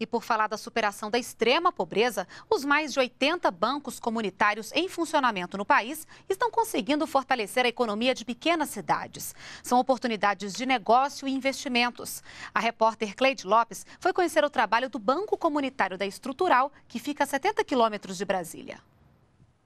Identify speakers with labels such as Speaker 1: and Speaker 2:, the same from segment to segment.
Speaker 1: E por falar da superação da extrema pobreza, os mais de 80 bancos comunitários em funcionamento no país estão conseguindo fortalecer a economia de pequenas cidades. São oportunidades de negócio e investimentos. A repórter Cleide Lopes foi conhecer o trabalho do Banco Comunitário da Estrutural, que fica a 70 quilômetros de Brasília.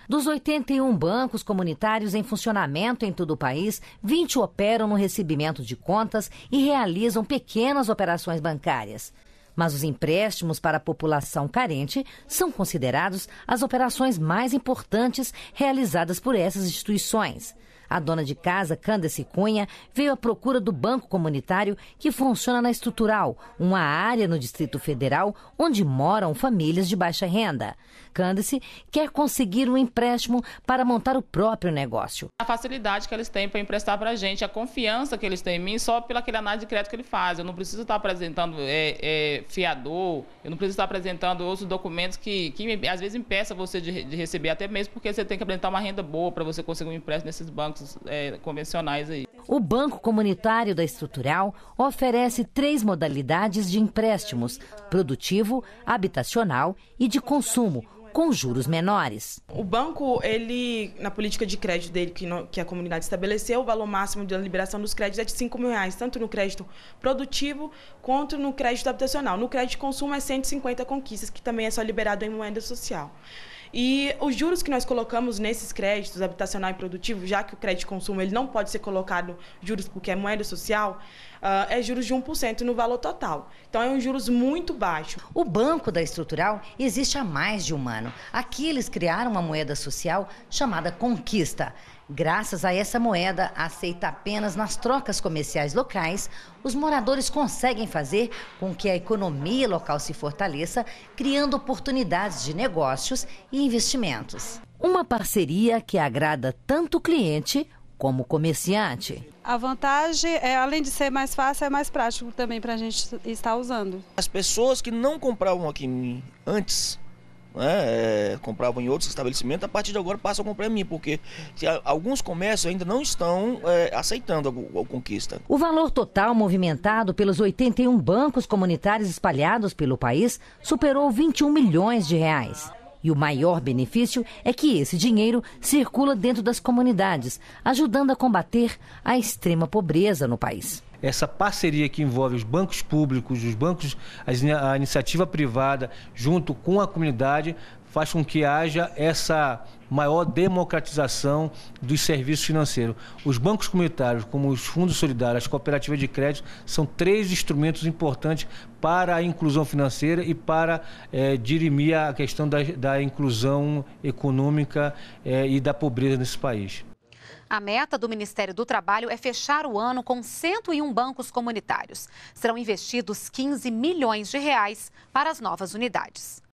Speaker 2: Dos 81 bancos comunitários em funcionamento em todo o país, 20 operam no recebimento de contas e realizam pequenas operações bancárias. Mas os empréstimos para a população carente são considerados as operações mais importantes realizadas por essas instituições. A dona de casa, Candace Cunha, veio à procura do banco comunitário que funciona na Estrutural, uma área no Distrito Federal onde moram famílias de baixa renda. Candace quer conseguir um empréstimo para montar o próprio negócio.
Speaker 1: A facilidade que eles têm para emprestar para a gente, a confiança que eles têm em mim só pela análise de crédito que ele faz. Eu não preciso estar apresentando é, é, fiador, eu não preciso estar apresentando outros documentos que, que às vezes impeça você de, de receber, até mesmo porque você tem que apresentar uma renda boa para você conseguir um empréstimo nesses bancos é, convencionais aí.
Speaker 2: O Banco Comunitário da Estrutural oferece três modalidades de empréstimos: produtivo, habitacional e de consumo, com juros menores.
Speaker 1: O banco, ele, na política de crédito dele, que, no, que a comunidade estabeleceu, o valor máximo de liberação dos créditos é de 5 mil reais, tanto no crédito produtivo quanto no crédito habitacional. No crédito de consumo é 150 conquistas, que também é só liberado em moeda social. E os juros que nós colocamos nesses créditos habitacional e produtivo, já que o crédito de consumo ele não pode ser colocado juros porque é moeda social, uh, é juros de 1% no valor total. Então é um juros muito
Speaker 2: baixo. O Banco da Estrutural existe há mais de um ano. Aqui eles criaram uma moeda social chamada Conquista. Graças a essa moeda, aceita apenas nas trocas comerciais locais, os moradores conseguem fazer com que a economia local se fortaleça, criando oportunidades de negócios e investimentos. Uma parceria que agrada tanto o cliente como o comerciante.
Speaker 1: A vantagem é, além de ser mais fácil, é mais prático também para a gente estar usando. As pessoas
Speaker 3: que não compravam aqui em mim antes, né, é, compravam em outros estabelecimentos, a partir de agora passam a comprar em mim, porque alguns comércios ainda não estão é, aceitando a, a, conquista.
Speaker 2: O valor total movimentado pelos 81 bancos comunitários espalhados pelo país superou 21 milhões de reais. E o maior benefício é que esse dinheiro circula dentro das comunidades, ajudando a combater a extrema pobreza no país
Speaker 3: essa parceria que envolve os bancos públicos, os bancos, a iniciativa privada, junto com a comunidade, faz com que haja essa maior democratização dos serviços financeiros. Os bancos comunitários, como os fundos solidários, as cooperativas de crédito, são três instrumentos importantes para a inclusão financeira e para é, dirimir a questão da, da inclusão econômica é, e da pobreza nesse país.
Speaker 1: A meta do Ministério do Trabalho é fechar o ano com 101 bancos comunitários. Serão investidos 15 milhões de reais para as novas unidades.